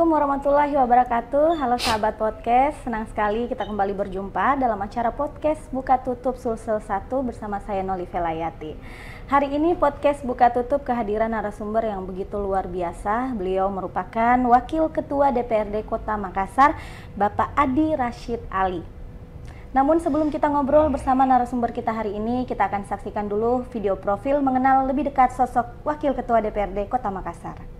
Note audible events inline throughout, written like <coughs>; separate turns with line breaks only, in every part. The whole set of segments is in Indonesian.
Assalamualaikum warahmatullahi wabarakatuh. Halo sahabat podcast, senang sekali kita kembali berjumpa dalam acara podcast Buka Tutup Sulsel 1 bersama saya Noli Velayati. Hari ini podcast Buka Tutup kehadiran narasumber yang begitu luar biasa. Beliau merupakan Wakil Ketua DPRD Kota Makassar, Bapak Adi Rashid Ali. Namun sebelum kita ngobrol bersama narasumber kita hari ini, kita akan saksikan dulu video profil mengenal lebih dekat sosok Wakil Ketua DPRD Kota Makassar.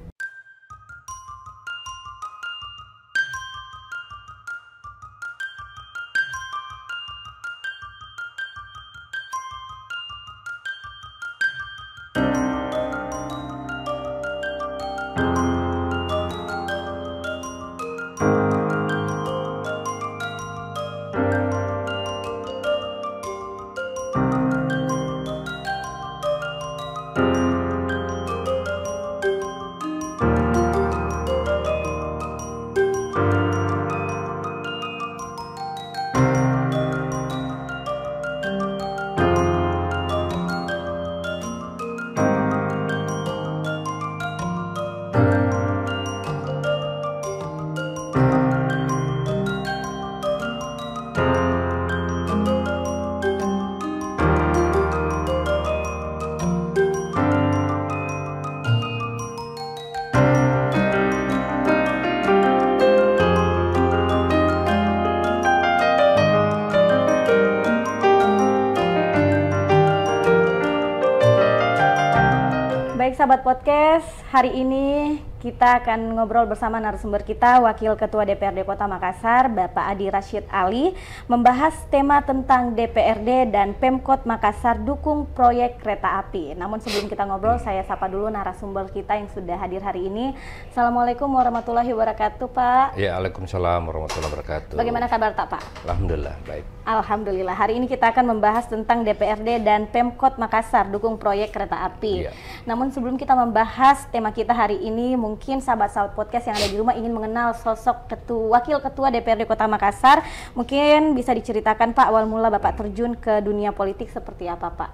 sahabat podcast, hari ini kita akan ngobrol bersama narasumber kita, Wakil Ketua DPRD Kota Makassar, Bapak Adi Rashid Ali, membahas tema tentang DPRD dan Pemkot Makassar dukung proyek kereta api. Namun sebelum kita ngobrol, saya sapa dulu narasumber kita yang sudah hadir hari ini. Assalamualaikum warahmatullahi wabarakatuh, Pak.
Ya, Waalaikumsalam
warahmatullahi wabarakatuh. Bagaimana kabar tak, Pak? Alhamdulillah, baik. Alhamdulillah. Hari ini kita akan membahas tentang DPRD dan Pemkot Makassar dukung proyek kereta api. Ya. Namun sebelum kita membahas tema kita hari ini, mungkin sahabat sahabat podcast yang ada di rumah ingin mengenal sosok ketua wakil ketua DPRD Kota Makassar, mungkin bisa diceritakan Pak awal mula Bapak terjun ke dunia politik seperti apa Pak?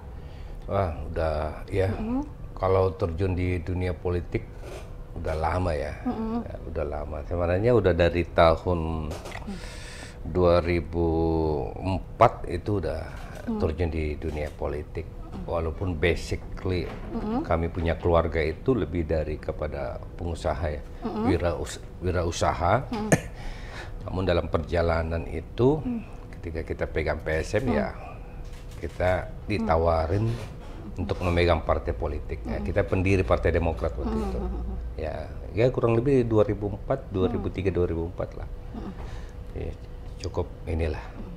Wah, udah ya. Mm -hmm. Kalau terjun di dunia politik udah lama ya. Mm -hmm. ya udah lama. Sebenarnya udah dari tahun 2004 itu udah mm. terjun di dunia politik walaupun basically mm-hmm. kami punya keluarga itu lebih dari kepada pengusaha ya, mm-hmm. wira, us- wira usaha. Mm-hmm.
<coughs>
Namun dalam perjalanan itu mm ketika kita pegang PSM ya, mm ya kita mm. ditawarin mm untuk memegang partai politik. Nah, mm Ya, kita pendiri Partai Demokrat waktu mm itu. Ya, ya kurang lebih 2004, 2003, mm-hmm. 2004 lah. Mm-hmm. Ya, cukup inilah mm.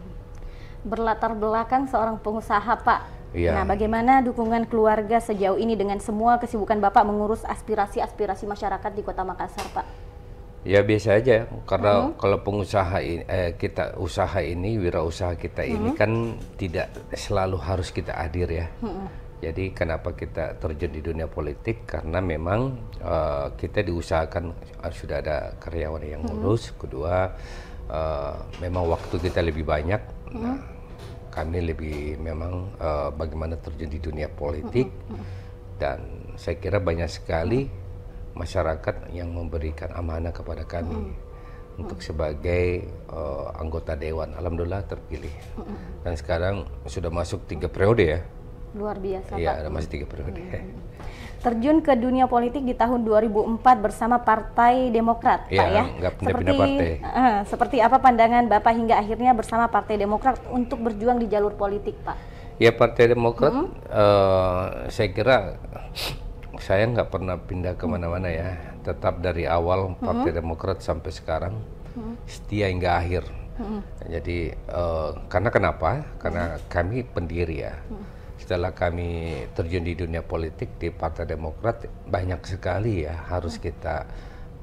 berlatar belakang seorang pengusaha Pak Ya. Nah, bagaimana dukungan keluarga sejauh ini dengan semua kesibukan Bapak mengurus aspirasi-aspirasi masyarakat di Kota Makassar, Pak?
Ya biasa aja karena mm -hmm. kalau pengusaha ini, eh, kita usaha ini wirausaha kita mm -hmm. ini mm-hmm. kan tidak selalu harus kita hadir ya. Mm -hmm. Jadi kenapa kita terjun di dunia politik karena memang uh, kita diusahakan uh, sudah ada karyawan yang mm-hmm. ngurus. Mm -hmm. Kedua uh, memang waktu kita lebih banyak. Mm -hmm. Nah, kami lebih memang uh, bagaimana terjun di dunia politik dan saya kira banyak sekali masyarakat yang memberikan amanah kepada kami untuk sebagai uh, anggota dewan alhamdulillah terpilih dan sekarang sudah masuk tiga periode ya
luar biasa ya masih tiga periode terjun ke dunia politik di tahun 2004 bersama Partai Demokrat, ya, Pak ya. Seperti partai. Uh, seperti apa pandangan Bapak hingga akhirnya bersama Partai Demokrat untuk berjuang di jalur politik, Pak?
Ya Partai Demokrat, mm -hmm. uh, saya kira saya nggak pernah pindah kemana-mana ya. Tetap dari awal Partai mm -hmm. Demokrat sampai sekarang mm -hmm. setia hingga akhir. Mm -hmm. Jadi uh, karena kenapa? Karena mm-hmm. kami pendiri ya. Mm -hmm setelah kami terjun di dunia politik di Partai Demokrat banyak sekali ya harus hmm. kita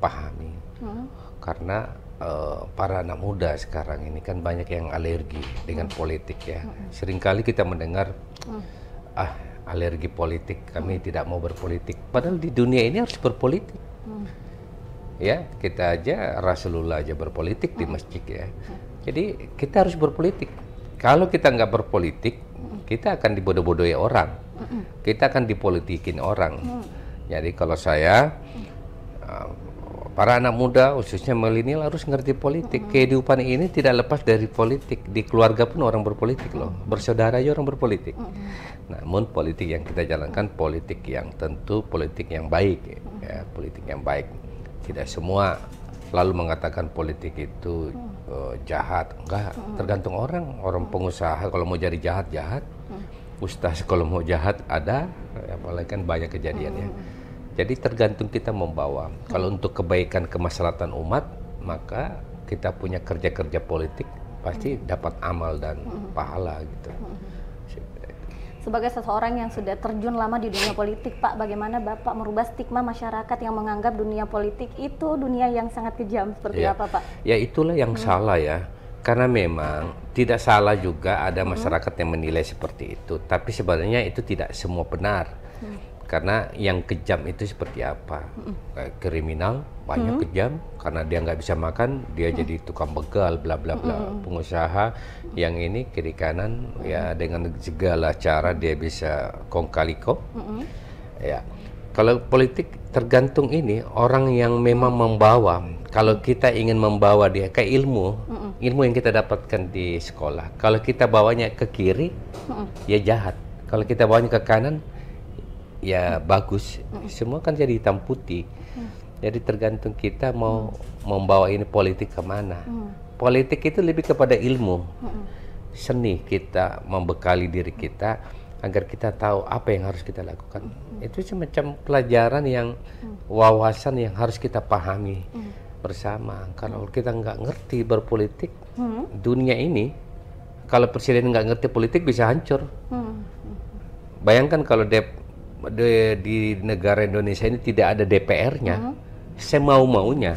pahami hmm. karena uh, para anak muda sekarang ini kan banyak yang alergi dengan hmm. politik ya hmm. seringkali kita mendengar hmm. ah alergi politik kami hmm. tidak mau berpolitik padahal di dunia ini harus berpolitik hmm. ya kita aja Rasulullah aja berpolitik hmm. di masjid ya hmm. jadi kita harus berpolitik kalau kita nggak berpolitik kita akan dibodoh-bodohi orang, kita akan dipolitikin orang. Mm. Jadi kalau saya eh, para anak muda khususnya milenial harus ngerti politik. Kehidupan ini tidak lepas dari politik. Di keluarga pun orang berpolitik loh, bersaudara aja orang berpolitik. Namun politik yang kita jalankan politik yang tentu politik yang baik, ya, ya politik yang baik. Tidak semua lalu mengatakan politik itu uh, jahat enggak tergantung orang orang mm. pengusaha kalau mau jadi jahat jahat ustaz kalau mau jahat ada, apalagi ya, kan banyak kejadian ya. Hmm. Jadi tergantung kita membawa. Hmm. Kalau untuk kebaikan kemaslahatan umat, maka kita punya kerja-kerja politik pasti hmm. dapat amal dan hmm. pahala gitu.
Hmm.
Sebagai seseorang yang sudah terjun lama di dunia politik, Pak, bagaimana Bapak merubah stigma masyarakat yang menganggap dunia politik itu dunia yang sangat kejam seperti ya. apa, Pak?
Ya itulah yang hmm. salah ya karena memang tidak salah juga ada masyarakat yang menilai seperti itu, tapi sebenarnya itu tidak semua benar. Karena yang kejam itu seperti apa? Kriminal banyak hmm. kejam karena dia nggak bisa makan, dia hmm. jadi tukang begal, bla bla bla. Hmm. Pengusaha yang ini kiri kanan ya dengan segala cara dia bisa kongkaliko, Hmm. Ya kalau politik tergantung ini orang yang memang membawa. Kalau kita ingin membawa dia ke ilmu, Mm-mm. ilmu yang kita dapatkan di sekolah. Kalau kita bawanya ke kiri, Mm-mm. ya jahat. Kalau kita bawanya ke kanan, ya Mm-mm. bagus. Mm-mm. Semua kan jadi hitam putih. Mm. Jadi tergantung kita mau mm. membawa ini politik kemana. Mm. Politik itu lebih kepada ilmu, Mm-mm. seni kita membekali diri kita agar kita tahu apa yang harus kita lakukan. Mm. Itu semacam pelajaran yang wawasan yang harus kita pahami mm. bersama. Kalau kita nggak ngerti berpolitik, mm. dunia ini kalau presiden nggak ngerti politik bisa hancur. Mm. Bayangkan kalau de, de, di negara Indonesia ini tidak ada DPR-nya, mm. semau maunya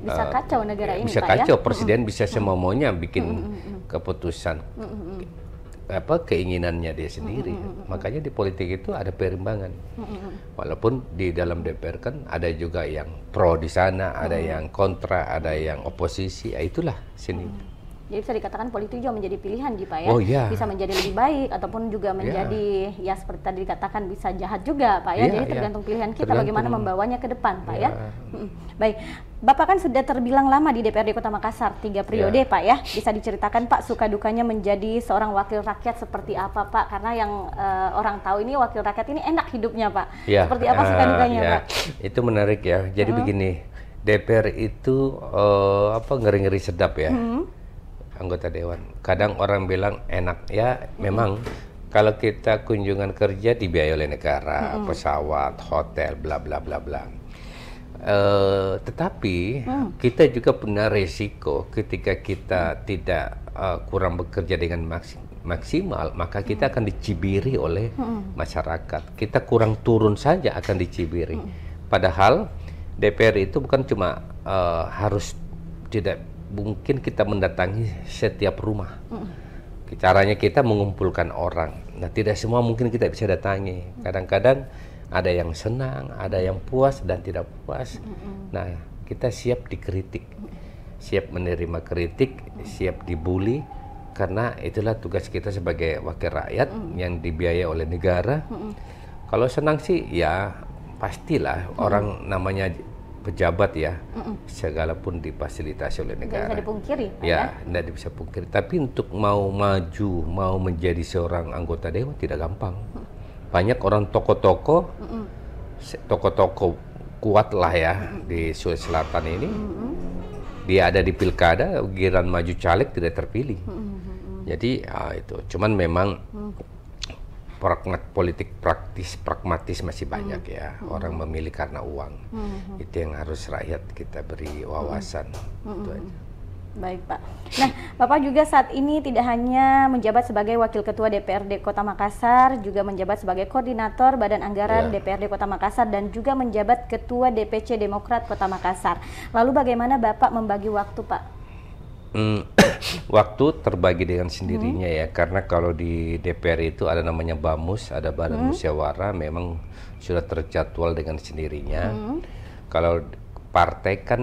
bisa eh, kacau
negara ya, ini. Bisa Pak, ya? kacau ya? presiden
mm. bisa semau maunya bikin
mm.
keputusan.
Mm
apa keinginannya dia sendiri. Mm -hmm. Makanya di politik itu ada perimbangan. Mm -hmm. Walaupun di dalam DPR kan ada juga yang pro di sana, ada mm -hmm. yang kontra, ada yang oposisi. Ya itulah sini Mm -hmm.
Jadi bisa dikatakan politik juga menjadi pilihan gitu, Pak ya. Oh, yeah. Bisa menjadi lebih baik ataupun juga iya. menjadi yeah. ya seperti tadi dikatakan bisa jahat juga Pak ya. Yeah, Jadi iya. tergantung yeah. pilihan kita tergantung. bagaimana membawanya ke depan Pak yeah. ya. Baik, Bapak kan sudah terbilang lama di DPRD Kota Makassar, tiga periode yeah. Pak ya. Bisa diceritakan Pak suka dukanya menjadi seorang wakil rakyat seperti apa Pak? Karena yang uh, orang tahu ini wakil rakyat ini enak hidupnya Pak. Yeah. Seperti apa suka ah, dukanya yeah. Pak?
Itu menarik ya. Jadi hmm. begini, DPR itu uh, apa ngeri-ngeri sedap ya. Hmm anggota dewan. Kadang orang bilang enak ya, memang kalau kita kunjungan kerja dibiayai oleh negara, hmm. pesawat, hotel, bla bla bla bla. Uh, tetapi hmm. kita juga punya resiko ketika kita tidak uh, kurang bekerja dengan maksimal maka kita mm. akan dicibiri oleh mm. masyarakat kita kurang turun saja akan dicibiri mm. padahal DPR itu bukan cuma uh, harus tidak mungkin kita mendatangi setiap rumah.
Mm.
Caranya kita mengumpulkan orang. Nah, tidak semua mungkin kita bisa datangi. Kadang-kadang ada yang senang, ada yang puas dan tidak puas. Mm. Nah, kita siap dikritik. Siap menerima kritik, siap dibully karena itulah tugas kita sebagai wakil rakyat mm. yang dibiayai oleh negara. Mm. Kalau senang sih ya pastilah mm. orang namanya pejabat ya, Mm-mm. segala pun difasilitasi oleh negara. Tidak bisa
dipungkiri. Ya,
tidak ya? bisa pungkiri. Tapi untuk mau maju, mau menjadi seorang anggota dewan tidak gampang. Mm. Banyak orang toko-toko toko-toko kuat lah ya Mm-mm. di Sulawesi Selatan ini. Mm-mm. Dia ada di pilkada, giran maju caleg tidak terpilih.
Mm-mm.
Jadi ah, itu. Cuman memang. Mm pragmat politik praktis pragmatis masih hmm. banyak hmm. ya hmm. orang memilih karena uang hmm. itu yang harus rakyat kita beri wawasan
hmm. itu hmm. aja. Baik Pak. Nah, Bapak juga saat ini tidak hanya menjabat sebagai Wakil Ketua DPRD Kota Makassar, juga menjabat sebagai Koordinator Badan Anggaran ya. DPRD Kota Makassar dan juga menjabat Ketua DPC Demokrat Kota Makassar. Lalu bagaimana Bapak membagi waktu Pak
Mm, <coughs> waktu terbagi dengan sendirinya hmm. ya karena kalau di DPR itu ada namanya bamus ada badan hmm. musyawarah memang sudah terjadwal dengan sendirinya hmm. kalau partai kan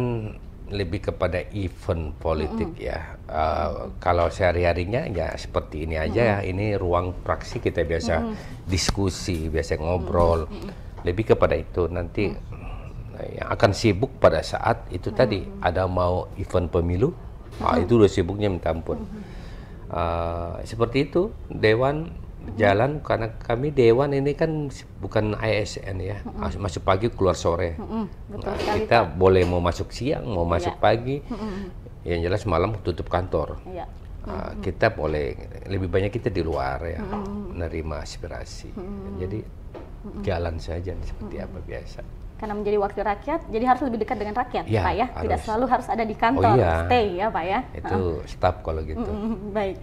lebih kepada event politik hmm. ya uh, kalau sehari harinya ya seperti ini aja hmm. ya ini ruang praksi kita biasa hmm. diskusi biasa ngobrol hmm. hmm. lebih kepada itu nanti hmm. akan sibuk pada saat itu hmm. tadi ada mau event pemilu ah, hmm. itu udah sibuknya minta ampun uh, seperti itu dewan jalan karena kami dewan ini kan bukan ASN ya mm masuk pagi keluar sore
hmm, nah, kita
boleh mau masuk siang mau iya. masuk yeah. pagi yang jelas malam tutup kantor uh, kita boleh lebih banyak kita di luar ya menerima aspirasi jadi jalan saja seperti apa biasa
karena menjadi wakil rakyat, jadi harus lebih dekat dengan rakyat, ya, Pak ya. Harus. Tidak selalu harus ada di oh kantor, oh, iya. stay ya, Pak ya. Itu uh.
staf kalau gitu.
Mm, baik.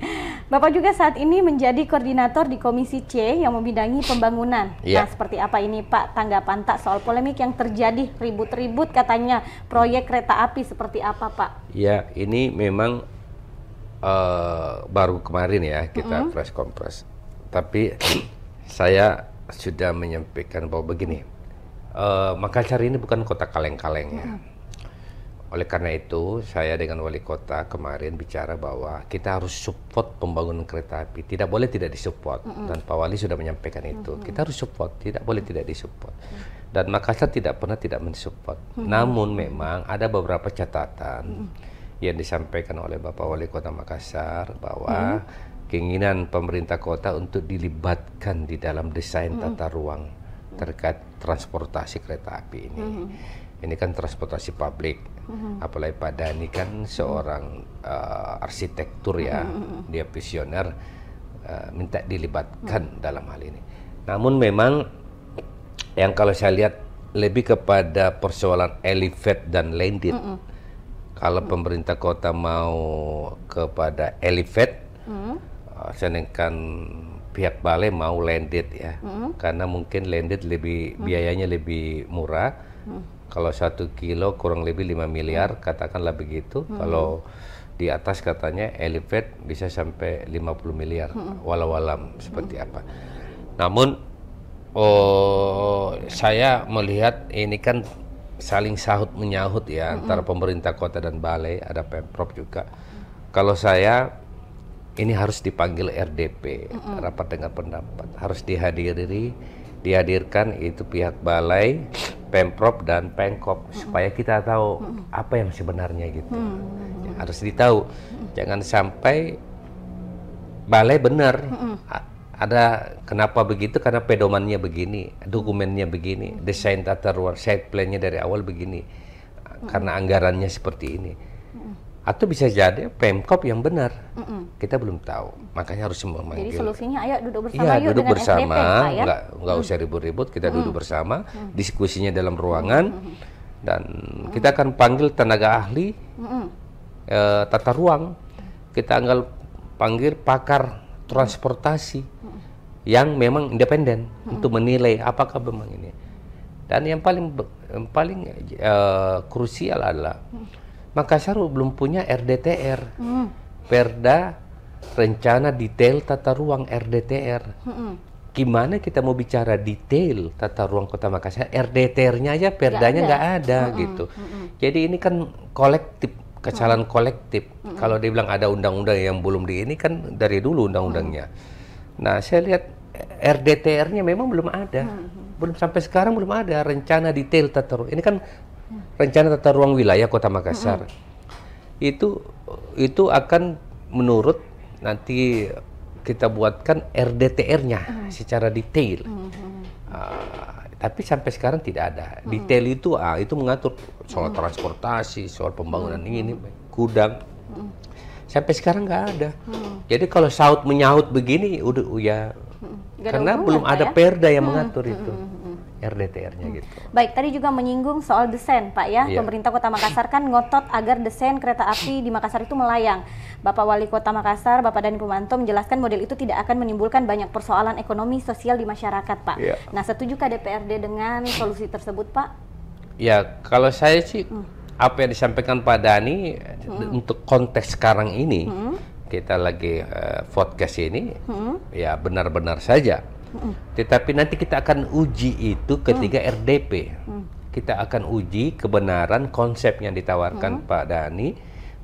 Bapak juga saat ini menjadi koordinator di Komisi C yang membidangi pembangunan. Ya. Nah, seperti apa ini Pak tanggapan tak soal polemik yang terjadi ribut-ribut katanya proyek kereta api seperti apa, Pak?
Ya, ini memang uh, baru kemarin ya kita mm -hmm. press conference. Tapi <clears throat> saya sudah menyampaikan bahwa begini Uh, eh, Makassar ini bukan kota kaleng-kaleng ya. Hmm. Oleh karena itu, saya dengan wali kota kemarin bicara bahwa kita harus support pembangunan kereta api. Tidak boleh tidak disupport. -hmm. Dan Pak Wali sudah menyampaikan itu. -hmm. Kita harus support, tidak boleh hmm. tidak disupport.
-hmm.
Dan Makassar tidak pernah tidak mensupport. -hmm. Namun memang ada beberapa catatan -hmm. yang disampaikan oleh Bapak Wali Kota Makassar bahwa -hmm. keinginan pemerintah kota untuk dilibatkan di dalam desain hmm. tata ruang terkait transportasi kereta api ini. Mm -hmm. Ini kan transportasi publik. Mm -hmm. Apalagi Pak Dani kan mm-hmm. seorang uh, arsitektur ya, mm -hmm. dia visioner uh, minta dilibatkan mm -hmm. dalam hal ini. Namun memang yang kalau saya lihat lebih kepada persoalan elevated dan landed. Mm -hmm. Kalau mm -hmm. pemerintah kota mau kepada elevated, mm -hmm. Eh, pihak balai mau landed ya, hmm. karena mungkin landed lebih biayanya lebih murah. Hmm. Kalau satu kilo kurang lebih 5 miliar, katakanlah begitu. Hmm. Kalau di atas katanya elevate bisa sampai 50 miliar, hmm. walau alam seperti hmm. apa. Namun, oh saya melihat ini kan saling sahut menyahut ya hmm. antara pemerintah kota dan balai, ada pemprov juga. Kalau saya ini harus dipanggil RDP mm -hmm. rapat dengan pendapat harus dihadiri dihadirkan itu pihak balai pemprov dan pengkop mm -hmm. supaya kita tahu mm -hmm. apa yang sebenarnya gitu mm
-hmm. ya, harus ditahu mm -hmm.
jangan sampai balai benar mm -hmm. ada kenapa begitu karena pedomannya begini dokumennya begini -hmm. desain tata ruang site plannya dari awal begini
-hmm. karena
anggarannya seperti ini -hmm atau bisa jadi pemkop yang benar mm -mm. kita belum tahu makanya harus memanggil jadi
solusinya ayo duduk iya, bersama ya, yuk duduk bersama SDP, enggak ya.
nggak mm. usah ribut-ribut kita mm. duduk bersama mm. diskusinya dalam ruangan mm. dan kita akan panggil tenaga ahli mm. e, tata ruang kita anggap panggil pakar transportasi mm. yang memang independen mm. untuk menilai apakah memang ini dan yang paling yang paling e, krusial adalah mm Makassar belum punya RDTR, hmm. Perda Rencana Detail Tata Ruang RDTR. Hmm. Gimana kita mau bicara detail tata ruang Kota Makassar? RDTR-nya aja perdanya nggak ada, ada hmm. gitu. Hmm. Jadi ini kan kolektif kesalahan hmm. kolektif. Hmm. Kalau dia bilang ada undang-undang yang belum di ini kan dari dulu undang-undangnya. Hmm. Nah saya lihat RDTR-nya memang belum ada. Hmm belum sampai sekarang belum ada rencana detail tata ruang. Ini kan rencana tata ruang wilayah Kota Makassar -hmm. itu itu akan menurut nanti kita buatkan RDTR-nya -hmm. secara detail. -hmm. uh, tapi sampai sekarang tidak ada. -hmm. Detail itu ah, itu mengatur soal -hmm. transportasi, soal pembangunan -hmm. ini, gudang. -hmm. Sampai sekarang nggak ada. -hmm. Jadi kalau saut menyaut begini, udah ya,
-hmm. karena belum ada ya? perda yang -hmm. mengatur itu. -hmm
RDTR-nya hmm. gitu.
Baik, tadi juga menyinggung soal desain, Pak ya. Yeah. Pemerintah Kota Makassar kan ngotot agar desain kereta api di Makassar itu melayang. Bapak Wali Kota Makassar, Bapak Dani Pumanto menjelaskan model itu tidak akan menimbulkan banyak persoalan ekonomi sosial di masyarakat, Pak. Yeah. Nah, setujukah DPRD dengan solusi tersebut, Pak?
Ya, kalau saya sih hmm. apa yang disampaikan Pak Dani hmm. untuk konteks sekarang ini
hmm.
kita lagi uh, podcast ini hmm. ya benar-benar saja tetapi nanti kita akan uji itu ketika mm. RDP. Mm. Kita akan uji kebenaran konsep yang ditawarkan mm. Pak Dani,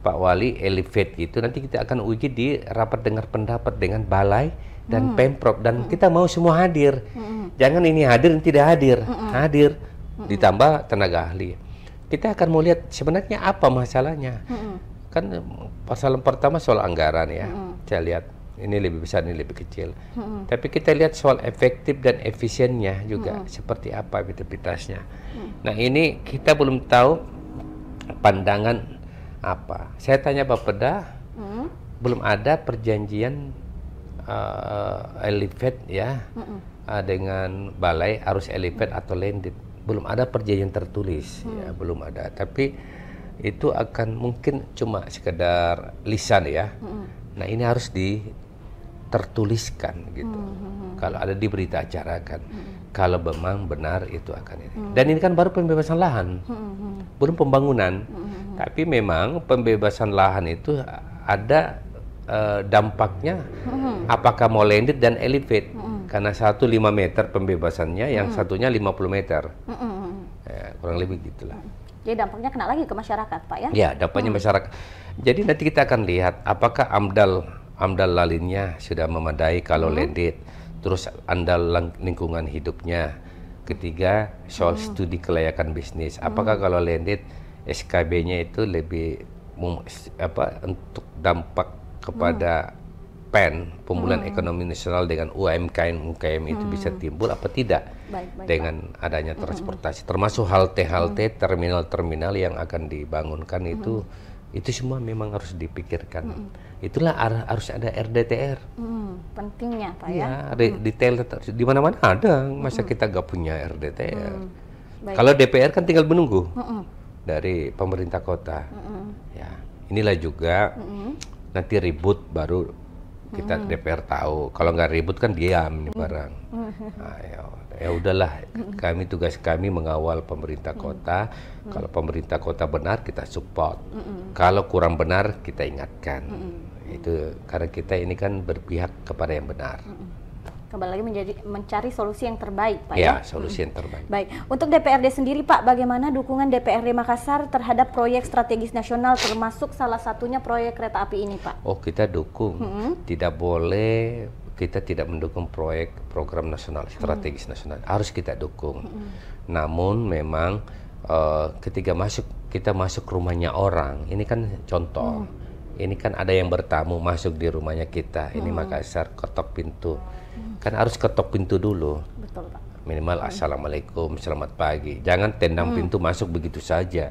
Pak Wali, Elevate itu. Nanti kita akan uji di rapat dengar pendapat dengan Balai dan mm. Pemprov. Dan mm. kita mau semua hadir. Mm. Jangan ini hadir dan tidak hadir. Mm. Hadir. Mm. Ditambah tenaga ahli. Kita akan mau lihat sebenarnya apa masalahnya. Mm. Kan pasal pertama soal anggaran ya. Mm. Saya lihat ini lebih besar ini lebih kecil hmm. tapi kita lihat soal efektif dan efisiennya juga hmm. seperti apa efektivitasnya hmm. nah ini kita belum tahu pandangan apa saya tanya Pak Peda hmm. belum ada perjanjian uh, elevate ya hmm. uh, dengan balai harus elevate hmm. atau landed belum ada perjanjian tertulis hmm. ya mm. belum ada tapi itu akan mungkin cuma sekedar lisan ya. -hmm. Nah ini harus di tertuliskan gitu.
Hmm. hmm, hmm. Kalau
ada diberita acarakan, hmm, hmm. kalau memang benar itu akan ini. Hmm. Dan ini kan baru pembebasan lahan,
hmm.
belum pembangunan. Hmm. Tapi memang pembebasan lahan itu ada uh, dampaknya, hmm. apakah mau landed dan elevate? Hmm. Karena satu lima meter pembebasannya, yang hmm. satunya 50 meter. Hmm. Ya, kurang lebih gitulah.
Jadi dampaknya kena lagi ke masyarakat, Pak ya? Ya, dampaknya hmm. masyarakat.
Jadi nanti kita akan lihat apakah AMDAL amdal lalinnya sudah memadai kalau hmm. landed, terus andal lingkungan hidupnya. Ketiga, soal hmm. studi kelayakan bisnis. Apakah hmm. kalau landed SKB-nya itu lebih apa untuk dampak kepada hmm. PEN, pemulihan hmm. ekonomi nasional dengan UMKM UKM itu bisa hmm. timbul apa tidak
baik, baik, dengan
baik. adanya hmm. transportasi hmm. termasuk halte-halte hmm. terminal-terminal yang akan dibangunkan itu itu semua memang harus dipikirkan. Hmm itulah ar harus ada RDTR.
Hmm, pentingnya pak iya, ya. ya
hmm. detail di mana-mana ada. Masa hmm. kita nggak punya RDTR? Hmm. Kalau DPR kan tinggal menunggu hmm. dari pemerintah kota.
Hmm. Ya,
inilah juga hmm. nanti ribut baru
kita hmm. DPR
tahu kalau nggak ribut kan diam nih hmm. barang nah, ya, udahlah hmm. kami tugas kami mengawal pemerintah kota hmm. kalau pemerintah kota benar kita support hmm. kalau kurang benar kita ingatkan
hmm.
itu karena kita ini kan berpihak kepada yang benar
hmm kembali lagi menjadi mencari solusi yang terbaik, Pak. Ya, ya? solusi hmm. yang terbaik. Baik, untuk DPRD sendiri, Pak, bagaimana dukungan DPRD Makassar terhadap proyek strategis nasional termasuk salah satunya proyek kereta api ini, Pak?
Oh, kita dukung. Hmm. Tidak boleh kita tidak mendukung proyek program nasional strategis hmm. nasional. Harus kita dukung. Hmm. Namun memang uh, ketika masuk kita masuk rumahnya orang, ini kan contoh. Hmm. Ini kan ada yang bertamu masuk di rumahnya kita. Ini hmm. Makassar ketok pintu kan harus ketok pintu dulu. Betul, Pak. Minimal hmm. assalamualaikum, selamat pagi. Jangan tendang hmm. pintu masuk begitu saja.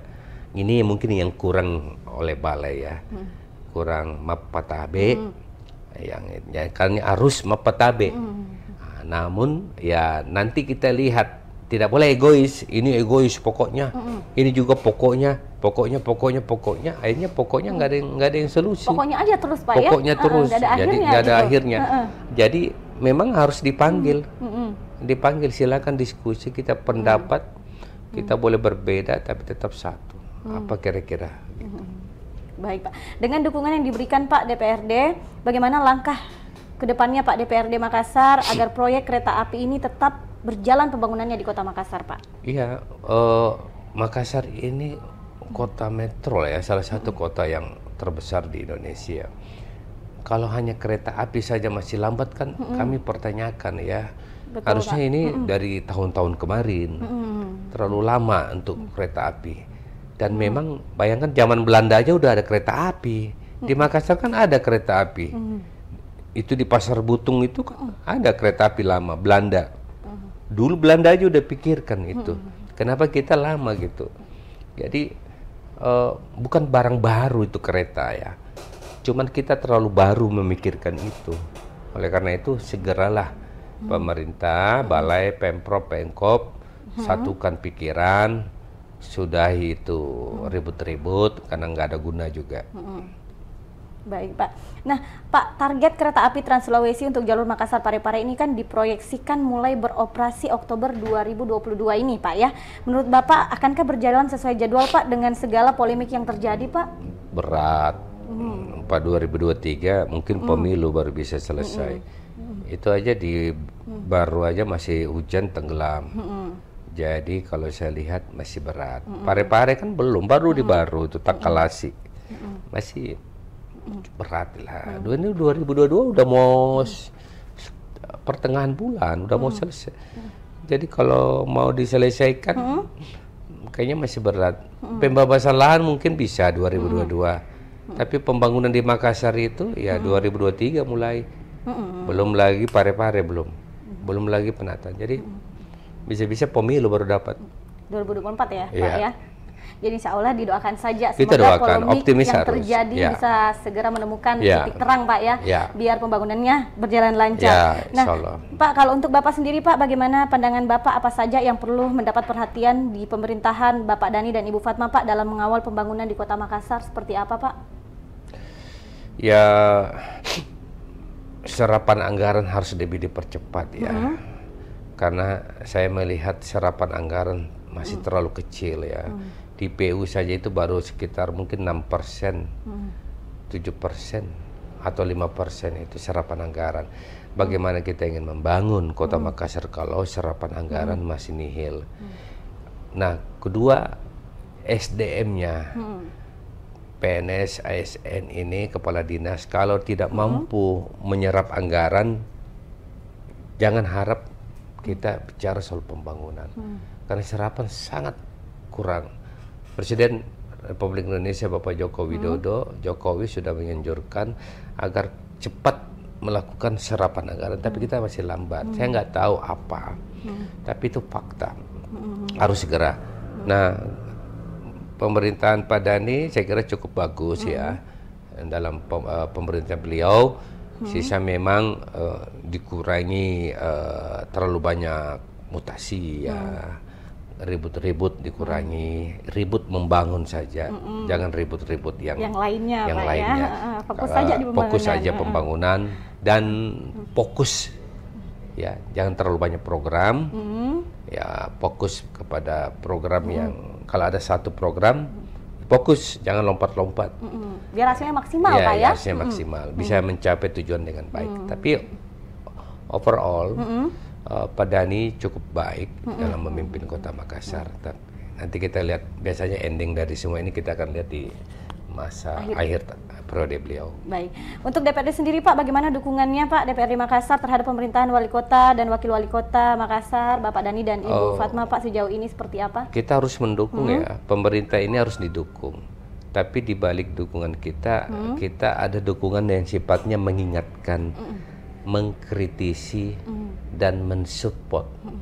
Ini mungkin yang kurang oleh balai ya, hmm. kurang mapatabe. Hmm. Yang, ya, karena harus mapatabe. Hmm. Nah, namun ya nanti kita lihat tidak boleh egois. Ini egois pokoknya. Hmm. Ini juga pokoknya pokoknya pokoknya pokoknya akhirnya pokoknya nggak ada nggak ada yang solusi
pokoknya aja terus pak ya. pokoknya ya? terus uh, ada jadi nggak ada gitu. akhirnya uh, uh.
jadi memang harus dipanggil mm-hmm. dipanggil silakan diskusi kita pendapat
mm-hmm. kita hmm.
boleh berbeda tapi tetap satu mm-hmm. apa kira-kira
mm-hmm. baik pak dengan dukungan yang diberikan pak DPRD bagaimana langkah kedepannya Pak DPRD Makassar agar proyek kereta api ini tetap berjalan pembangunannya di Kota Makassar, Pak?
Iya, uh, Makassar ini kota metro ya, salah satu hmm. kota yang terbesar di Indonesia kalau hanya kereta api saja masih lambat kan mm -hmm. kami pertanyakan ya.
Betul, Harusnya Pak. ini mm -hmm. dari
tahun-tahun kemarin mm -hmm. terlalu lama untuk mm -hmm. kereta api. Dan mm -hmm. memang bayangkan zaman Belanda aja udah ada kereta api. Di Makassar kan ada kereta api. Mm -hmm. Itu di Pasar Butung itu
kan ada
kereta api lama Belanda. Dulu Belanda aja udah pikirkan itu. Mm -hmm. Kenapa kita lama gitu? Jadi uh, bukan barang baru itu kereta ya Cuman kita terlalu baru memikirkan itu. Oleh karena itu segeralah hmm. pemerintah, balai, pemprov, pengkop
hmm. satukan
pikiran, sudah itu hmm. ribut-ribut karena nggak ada guna juga.
Hmm. Baik Pak. Nah Pak target kereta api Trans Sulawesi untuk jalur Makassar Parepare ini kan diproyeksikan mulai beroperasi Oktober 2022 ini Pak ya. Menurut Bapak akankah berjalan sesuai jadwal Pak dengan segala polemik yang terjadi Pak?
Berat. Hmm. Pak 2023 mungkin mm. pemilu baru bisa selesai. Mm -mm. Itu aja di mm. baru aja masih hujan tenggelam. Mm -mm. Jadi kalau saya lihat masih berat. Hmm, hmm. Pare-pare kan belum, baru mm -mm. di hmm. baru itu takalasi. Mm -mm. Masih berat lah. Mm -mm. 2022 udah mau mm. pertengahan bulan, udah mau selesai. Mm. Jadi kalau mau diselesaikan mm. kayaknya masih berat. Mm. Pembebasan lahan mungkin bisa 2022. Mm tapi pembangunan di Makassar itu ya hmm. 2023 mulai. Hmm. Belum lagi pare-pare belum. Hmm. Belum lagi penataan. Jadi bisa-bisa hmm. pemilu baru dapat.
2024 ya, ya. Pak iya. ya. Jadi insya Allah didoakan saja semoga doakan. polemik Optimis yang harus. terjadi ya. bisa segera menemukan ya. titik terang Pak ya, ya, biar pembangunannya berjalan lancar. Ya, nah, Allah. Pak kalau untuk Bapak sendiri Pak, bagaimana pandangan Bapak apa saja yang perlu mendapat perhatian di pemerintahan Bapak Dani dan Ibu Fatma Pak dalam mengawal pembangunan di Kota Makassar seperti apa Pak?
ya serapan anggaran harus lebih dipercepat ya. Mm -hmm. Karena saya melihat serapan anggaran masih mm. terlalu kecil ya. Mm. Di PU saja itu baru sekitar mungkin 6%, mm. 7% atau 5% itu serapan anggaran. Bagaimana kita ingin membangun Kota mm. Makassar kalau serapan anggaran mm. masih nihil. Mm. Nah, kedua SDM-nya. Mm PNS, ASN ini kepala dinas kalau tidak hmm. mampu menyerap anggaran jangan harap kita bicara soal pembangunan. Hmm. Karena serapan sangat kurang. Presiden Republik Indonesia Bapak Joko hmm. Widodo, hmm. Jokowi sudah menganjurkan agar cepat melakukan serapan anggaran, hmm. tapi kita masih lambat. Hmm. Saya nggak tahu apa, hmm. tapi itu fakta. Hmm. Harus segera. Hmm. Nah, pemerintahan Pak Dani saya kira cukup bagus hmm. ya dalam pem, uh, pemerintahan beliau hmm. sisa memang uh, dikurangi uh, terlalu banyak mutasi ya ribut-ribut dikurangi ribut membangun saja hmm. jangan ribut-ribut yang yang
lainnya yang ya. lainnya ya. fokus saja di pembangunan fokus saja pembangunan
dan fokus ya jangan terlalu banyak program hmm. ya fokus kepada program hmm. yang kalau ada satu program fokus jangan lompat-lompat
mm -hmm. biar hasilnya maksimal ya, pak iya, ya hasilnya mm -hmm. maksimal bisa mm -hmm.
mencapai tujuan dengan baik mm -hmm. tapi overall mm -hmm. uh, Pak Dani cukup baik mm -hmm. dalam memimpin Kota Makassar mm -hmm. tapi nanti kita lihat biasanya ending dari semua ini kita akan lihat di masa akhir, akhir periode beliau.
Baik, untuk DPRD sendiri Pak, bagaimana dukungannya Pak DPRD Makassar terhadap pemerintahan Wali Kota dan Wakil Wali Kota Makassar, Bapak Dani dan Ibu oh, Fatma Pak sejauh ini seperti apa?
Kita harus mendukung hmm. ya, pemerintah ini harus didukung. Tapi di balik dukungan kita, hmm. kita ada dukungan yang sifatnya mengingatkan, hmm. mengkritisi, hmm. dan mensupport. Hmm.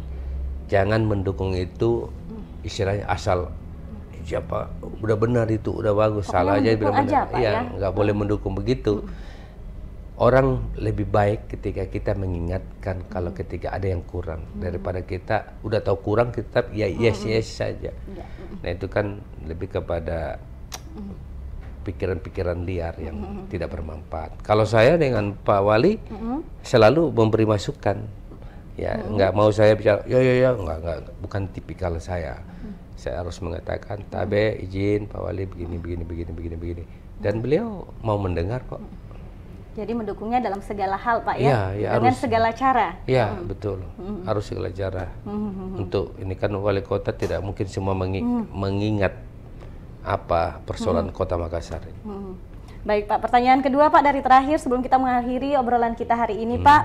Jangan mendukung itu hmm. istilahnya asal siapa udah benar itu udah bagus Pokoknya salah aja bilang benar ya iya, nggak boleh hmm. mendukung begitu hmm. orang lebih baik ketika kita mengingatkan hmm. kalau ketika ada yang kurang hmm. daripada kita udah tahu kurang kita ya yes hmm. yes saja hmm. Ya, hmm. nah itu kan lebih kepada hmm. pikiran-pikiran liar yang -hmm. tidak bermanfaat. Kalau saya dengan Pak Wali -hmm. selalu memberi masukan, ya mm -hmm. nggak mau saya bicara, ya ya ya nggak nggak bukan tipikal saya. -hmm saya harus mengatakan tabe izin Pak Wali begini begini begini begini begini dan beliau mau mendengar kok.
Jadi mendukungnya dalam segala hal Pak ya, ya, ya dengan harus, segala cara. Ya hmm.
betul, hmm. harus segala cara. Hmm, hmm, hmm. Untuk ini kan wali kota tidak mungkin semua mengi hmm. mengingat apa persoalan hmm. kota Makassar ini.
Hmm. Baik Pak, pertanyaan kedua Pak dari terakhir sebelum kita mengakhiri obrolan kita hari ini hmm. Pak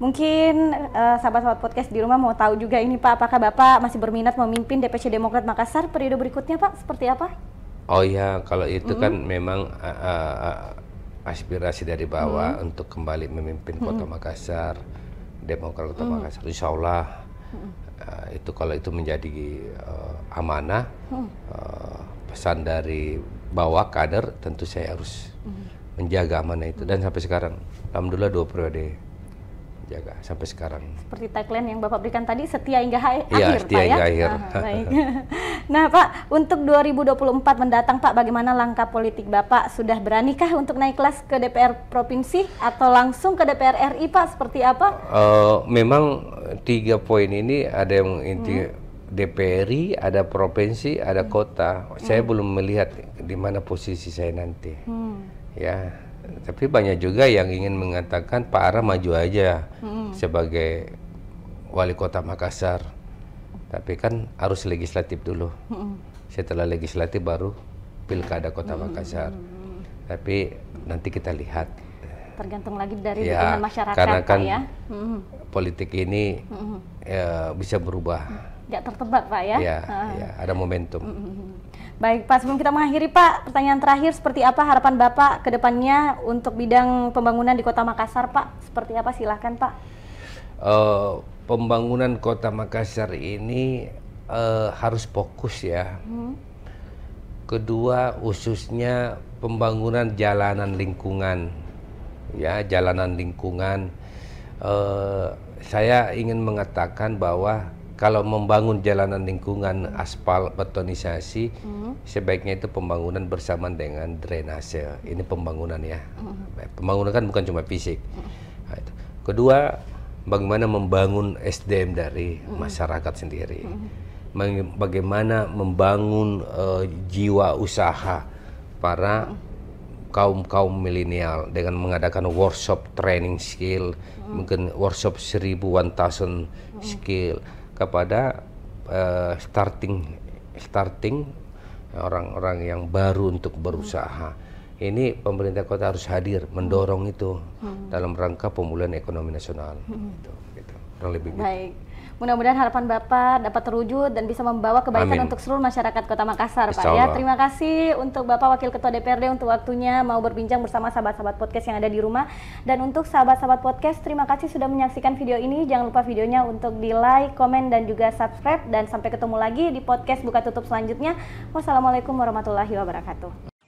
Mungkin sahabat-sahabat eh, uh, sahabat podcast di rumah mau tahu juga ini Pak, apakah Bapak masih berminat memimpin DPC Demokrat Makassar periode berikutnya Pak? Seperti apa?
Oh iya, kalau itu mm -hmm. kan memang uh, uh, aspirasi dari bawah mm -hmm. untuk kembali memimpin mm -hmm. Kota Makassar, Demokrat Kota mm -hmm. Makassar. Insya Allah mm -hmm. uh, itu kalau itu menjadi uh, amanah mm -hmm. uh, pesan dari bawah kader, tentu saya harus mm -hmm. menjaga amanah itu mm -hmm. dan sampai sekarang, alhamdulillah dua periode. Jaga sampai sekarang.
Seperti tagline yang Bapak berikan tadi, setia hingga ya, akhir, setia Pak ya? hingga ya? akhir. Ah, baik. <laughs> nah Pak, untuk 2024 mendatang Pak, bagaimana langkah politik Bapak? Sudah beranikah untuk naik kelas ke DPR Provinsi atau langsung ke DPR RI Pak? Seperti apa?
Uh, memang tiga poin ini ada yang inti hmm. DPRI, ada provinsi, ada hmm. kota. Saya hmm. belum melihat di mana posisi saya nanti. Hmm. Ya, tapi banyak juga yang ingin mengatakan Pak Ara maju aja hmm. sebagai wali kota Makassar. Tapi kan harus legislatif dulu. Hmm. Setelah legislatif baru pilkada kota hmm. Makassar. Tapi nanti kita lihat.
Tergantung lagi dari ya, dukungan masyarakat karena kan ya. Hmm.
Politik ini hmm. ya, bisa berubah.
Tidak tertebak Pak ya. Ya, hmm. ya
ada momentum. Hmm.
hmm, hmm. Baik Pak, sebelum kita mengakhiri Pak, pertanyaan terakhir seperti apa harapan Bapak ke depannya untuk bidang pembangunan di Kota Makassar Pak? Seperti apa silahkan Pak.
Uh, pembangunan Kota Makassar ini uh, harus fokus ya. Hmm. Kedua, khususnya pembangunan jalanan lingkungan. Ya, jalanan lingkungan. Uh, saya ingin mengatakan bahwa kalau membangun jalanan lingkungan aspal betonisasi hmm. sebaiknya itu pembangunan bersamaan dengan drainase ini pembangunan ya
hmm.
pembangunan kan bukan cuma fisik
hmm.
Nah, kedua bagaimana membangun SDM dari hmm. masyarakat sendiri hmm. bagaimana membangun uh, jiwa usaha para hmm. kaum-kaum milenial dengan mengadakan workshop training skill, hmm. mungkin workshop one thousand hmm. skill. Hmm kepada uh, starting starting orang-orang yang baru untuk berusaha. Hmm. Ini pemerintah kota harus hadir mendorong itu hmm. hmm. dalam rangka pemulihan ekonomi nasional.
Hmm. Gitu,
gitu. lebih gitu. Baik.
gitu. Mudah-mudahan harapan Bapak dapat terwujud dan bisa membawa kebaikan Amin. untuk seluruh masyarakat Kota Makassar, Pak. Ya, terima kasih untuk Bapak Wakil Ketua DPRD untuk waktunya mau berbincang bersama sahabat-sahabat podcast yang ada di rumah. Dan untuk sahabat-sahabat podcast, terima kasih sudah menyaksikan video ini. Jangan lupa videonya untuk di like, komen, dan juga subscribe. Dan sampai ketemu lagi di podcast Buka Tutup selanjutnya. Wassalamualaikum warahmatullahi wabarakatuh.